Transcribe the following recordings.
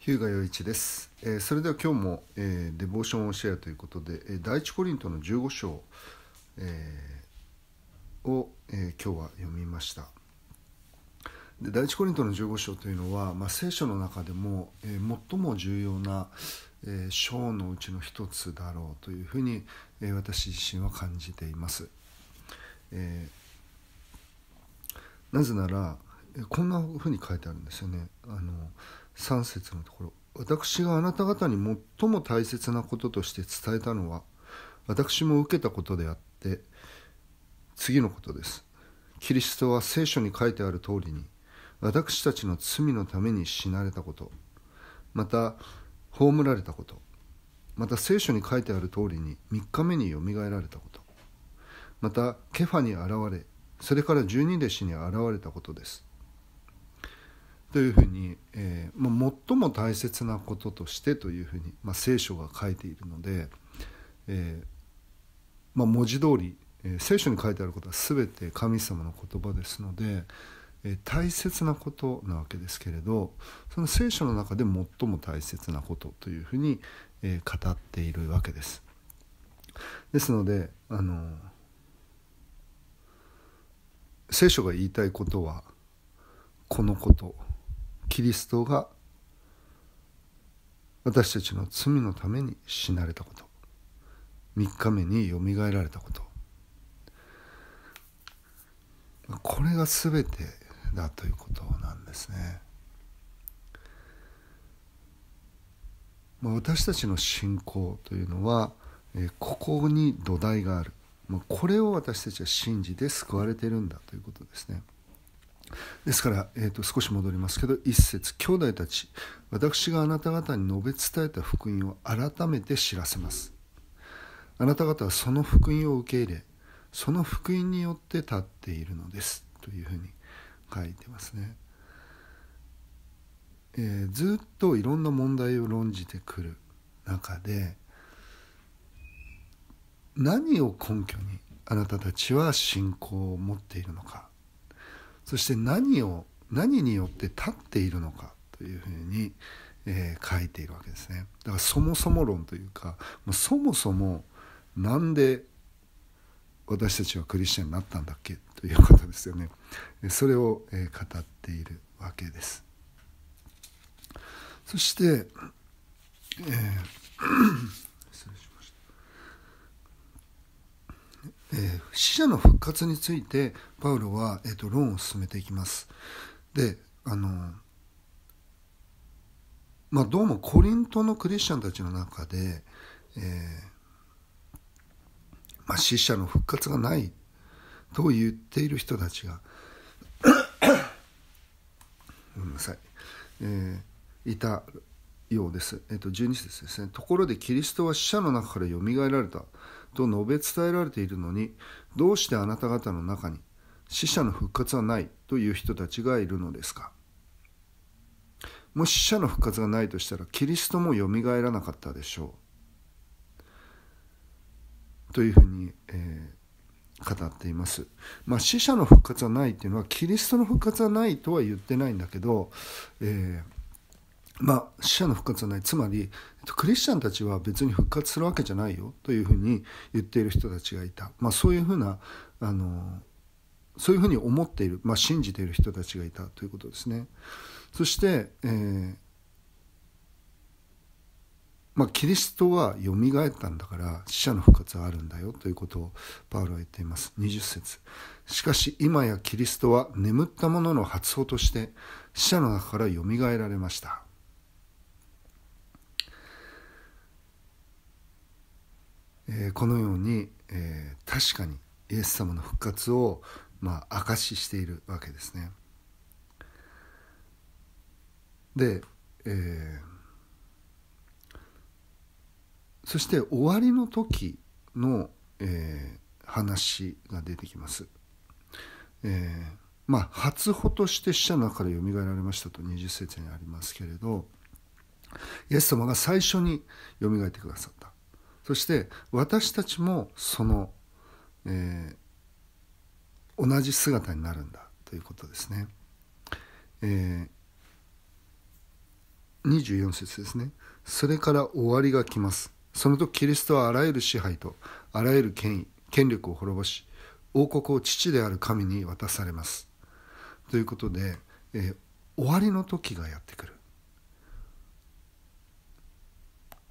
日向陽一です、えー、それでは今日も、えー、デボーションをシェアということで、えー、第一コリントの15章、えー、を、え今日は読みましたで第一コリントの15章というのは、まあ、聖書の中でも、え最も重要な、え章のうちの一つだろうというふうに、え私自身は感じています、えなぜならこんなふうに書いてあるんですよねあの3節のところ私があなた方に最も大切なこととして伝えたのは私も受けたことであって次のことですキリストは聖書に書いてある通りに私たちの罪のために死なれたことまた葬られたことまた聖書に書いてある通りに3日目によみがえられたことまたケファに現れそれから十二弟子に現れたことですというふうに、えーまあ、最も大切なこととしてというふうに、まあ、聖書が書いているので、えーまあ、文字通り、えー、聖書に書いてあることは全て神様の言葉ですので、えー、大切なことなわけですけれどその聖書の中で最も大切なことというふうに、えー、語っているわけです。ですのであの聖書が言いたいことはこのこと。キリストが私たちの罪のために死なれたこと3日目によみがえられたことこれが全てだということなんですね。ま私たちの信仰というのは、えここに土台がある、まこれを私たちは信じて救われてるんだということですね。ですから、えーと、少し戻りますけど一節兄弟たち私があなた方に述べ伝えた福音を改めて知らせますあなた方はその福音を受け入れその福音によって立っているのですというふうに書いてますね、えー、ずっといろんな問題を論じてくる中で何を根拠にあなたたちは信仰を持っているのかそして何を何によって立っているのかというふうに、えー、書いているわけですねだからそもそも論というかそもそも何で私たちはクリスチャンになったんだっけということですよねそれを、えー、語っているわけですそして、えーえー、死者の復活についてパウロは、えーと、論を進めていきます。であのまあ、どうもコリントのクリスチャンたちの中で、えー、まあ、死者の復活がないと言っている人たちが ごめんなさい、えー、いたようです、えーと、と12節ですねところでキリストは死者の中からよみがえられたと述べ伝えられているのにどうしてあなた方の中に死者の復活はないという人たちがいるのですかもし死者の復活がないとしたらキリストもよみがえらなかったでしょうというふうに、えー、語っています、まあ、死者の復活はないっていうのはキリストの復活はないとは言ってないんだけど、えーまあ、死者の復活はないつまりクリスチャンたちは別に復活するわけじゃないよというふうに言っている人たちがいた、まあ、そういうふうなあのそういうふうに思っている、まあ、信じている人たちがいたということですね。そして、えーまあ、キリストはよみがえったんだから死者の復活はあるんだよということをパウロは言っています20節しかし今やキリストは眠った者の発想として死者の中からよみがえられました」えこのように、え確かにイエス様の復活を、まあ、証ししているわけですね。で、えー、そして終わりの時の、えー、話が出てきます。えー、まあ初歩として死者の中から蘇られましたと20節にありますけれどイエス様が最初によみがえってくださったそして私たちもその、えー、同じ姿になるんだということですね。えー、24節ですね。それから終わりが来ます。その時キリストはあらゆる支配とあらゆる権威、権力を滅ぼし、王国を父である神に渡されます。ということで、えー、終わりの時がやってくる。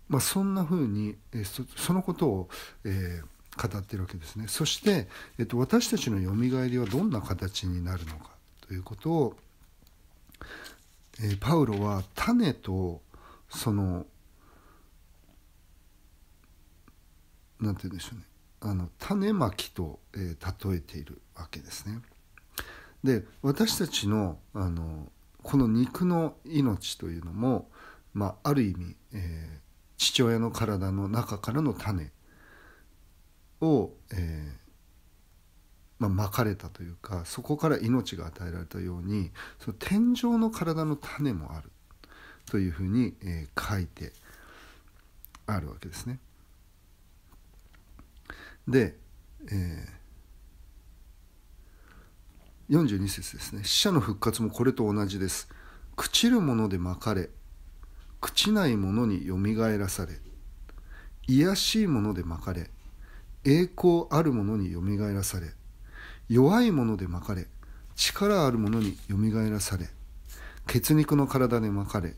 まあ、そんなふうに、えそそのことを、えー、語ってるわけですねそして、えっと、私たちのよみがえりはどんな形になるのかということを、えパウロは種とそのなんて言うんでしょうねあの種まきと、えー、例えているわけですね。で私たちのあのこの肉の命というのも、まあ、ある意味、え父親の体の中からの種を、えーまあ、まかれたというかそこから命が与えられたようにその天上の体の種もあるというふうに、えー、書いてあるわけですね。で、えー、42節ですね「死者の復活もこれと同じです」「朽ちるものでまかれ朽ちないものによみがえらされ卑しいものでまかれ栄光あるものによみがえらされ弱いものでまかれ力あるものによみがえらされ血肉の体でまかれ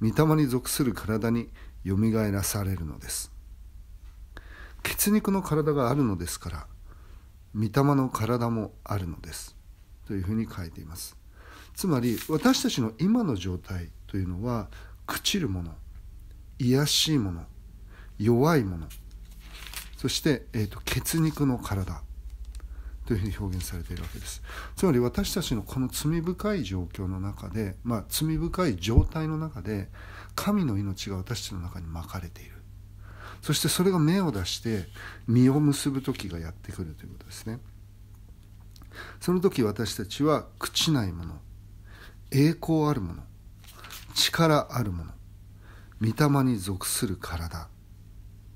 御霊に属する体によみがえらされるのです血肉の体があるのですから御霊の体もあるのですというふうに書いていますつまり私たちの今の状態というのは朽ちるもの卑しいもの弱いものそして、えーと、と血肉の体というふうに表現されているわけですつまり私たちのこの罪深い状況の中で、まあ、罪深い状態の中で神の命が私たちの中に巻かれているそしてそれが芽を出して実を結ぶ時がやってくるということですねその時私たちは朽ちないもの栄光あるもの力あるもの御霊に属する体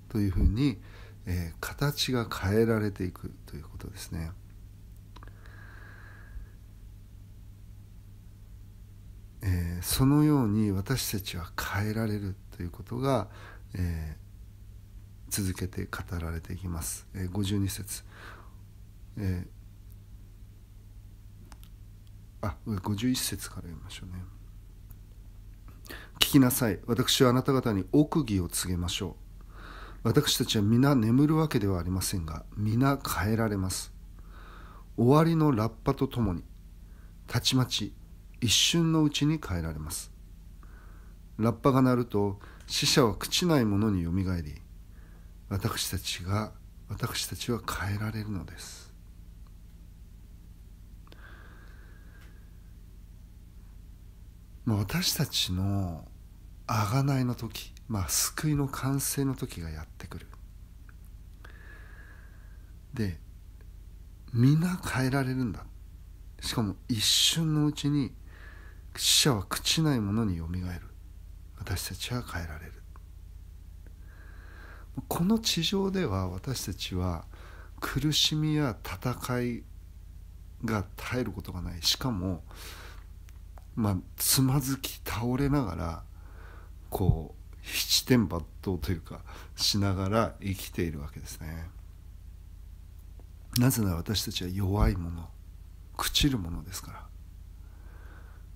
というふうに、えー、形が変えられていくということですね。えー、そのように私たちは変えられるということが、えー、続けて語られていきます。えー、52節、えー、あ51節から読みましょうね。聞きなさい私はあなた方に奥義を告げましょう私たちは皆眠るわけではありませんが皆変えられます終わりのラッパとともにたちまち一瞬のうちに変えられますラッパが鳴ると死者は朽ちないものによみがえり私たちが私たちは変えられるのですまあ、私たちの贖いの時、まあ、救いの完成の時がやってくるで皆変えられるんだしかも一瞬のうちに死者は朽ちないものによみがえる私たちは変えられるこの地上では私たちは苦しみや戦いが絶えることがないしかもまあつまずき倒れながらこう七点抜刀というかしながら生きているわけですねなぜなら私たちは弱いもの朽ちるものですから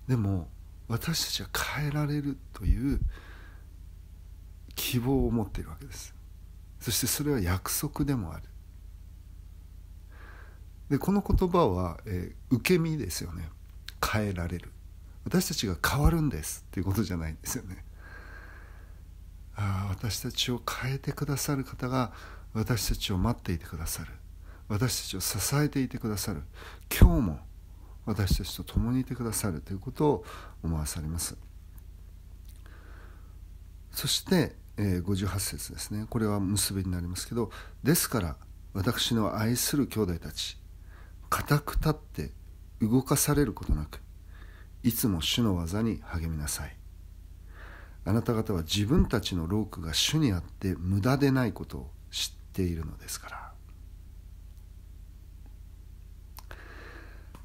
でも私たちは変えられるという希望を持っているわけですそしてそれは約束でもあるでこの言葉は、えー、受け身ですよね変えられる私たちが変わるんですっていうことじゃないんですよねあ私たちを変えてくださる方が私たちを待っていてくださる私たちを支えていてくださる今日も私たちと共にいてくださるということを思わされますそして、え58節ですねこれは結びになりますけどですから私の愛する兄弟たち固く立って動かされることなくいつも主の技に励みなさいあなた方は自分たちのロークが主にあって無駄でないことを知っているのですか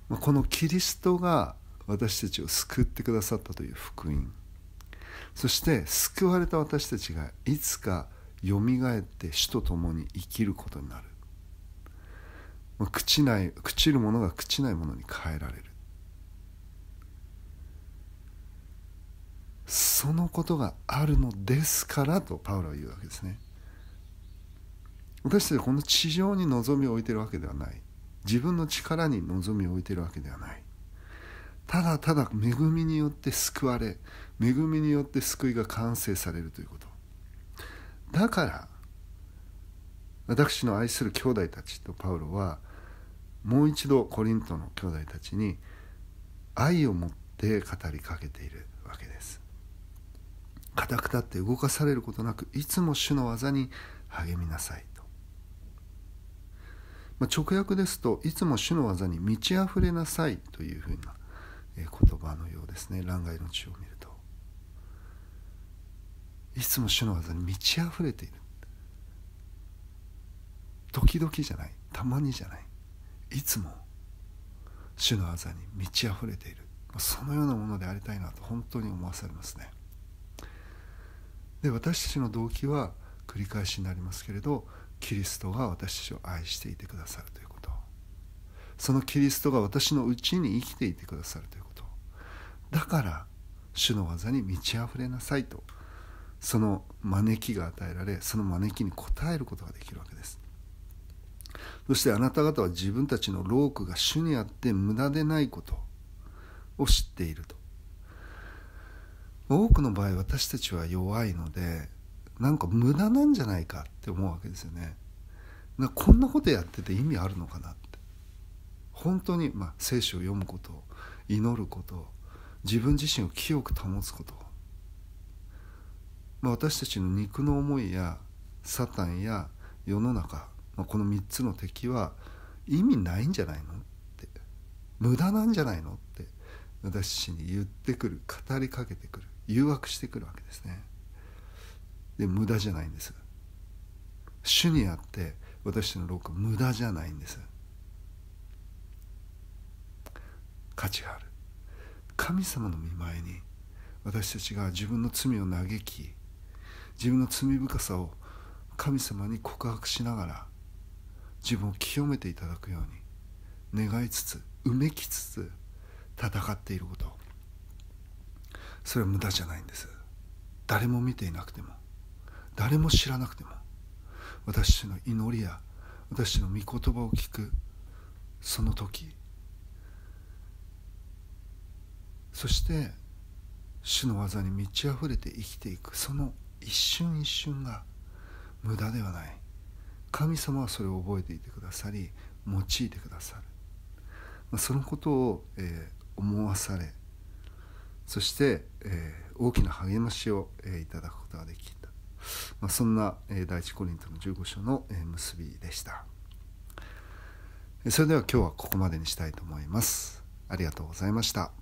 ら、このキリストが私たちを救ってくださったという福音そして救われた私たちがいつかよみがえって死と共に生きることになる朽ちない朽ちるものが朽ちないものに変えられるそのことがあるのですからとパウロは言うわけですね私たちはこの地上に望みを置いてるわけではない自分の力に望みを置いてるわけではないただただ恵みによって救われ恵みによって救いが完成されるということだから私の愛する兄弟たちとパウロはもう一度コリントの兄弟たちに愛を持って語りかけているわけです固く立って動かされることなくいつも主の技に励みなさいと、まあ、直訳ですといつも主の技に満ち溢れなさいというふうな言葉のようですね欄外の地を見るといつも主の技に満ち溢れている時々じゃないたまにじゃないいつも主の技に満ち溢れているそのようなものでありたいなと本当に思わされますね。で私たちの動機は繰り返しになりますけれどキリストが私たちを愛していてくださるということそのキリストが私のうちに生きていてくださるということだから主の技に満ち溢れなさいとその招きが与えられその招きに応えることができるわけですそしてあなた方は自分たちのロークが主にあって無駄でないことを知っていると多くの場合私たちは弱いのでなんか無駄なんじゃないかって思うわけですよねなこんなことやってて意味あるのかなって本当に、まあ、聖書を読むこと祈ること自分自身を清く保つこと、まあ、私たちの肉の思いやサタンや世の中、まあ、この3つの敵は意味ないんじゃないのって無駄なんじゃないのって私自身に言ってくる語りかけてくる誘惑してくるわけですねで無駄じゃないんです主にあって私の労苦無駄じゃないんです価値がある神様の見前に私たちが自分の罪を嘆き自分の罪深さを神様に告白しながら自分を清めていただくように願いつつうめきつつ戦っていることそれは無駄じゃないんです誰も見ていなくても誰も知らなくても私の祈りや私の御言葉を聞くその時そして主の技に満ち溢れて生きていくその一瞬一瞬が無駄ではない神様はそれを覚えていてくださり用いてくださるそのことを、え思わされそして、えー、大きな励ましを、えー、いただくことができた、まあ、そんな、えー、第一コリントの15章の、えー、結びでしたそれでは今日はここまでにしたいと思いますありがとうございました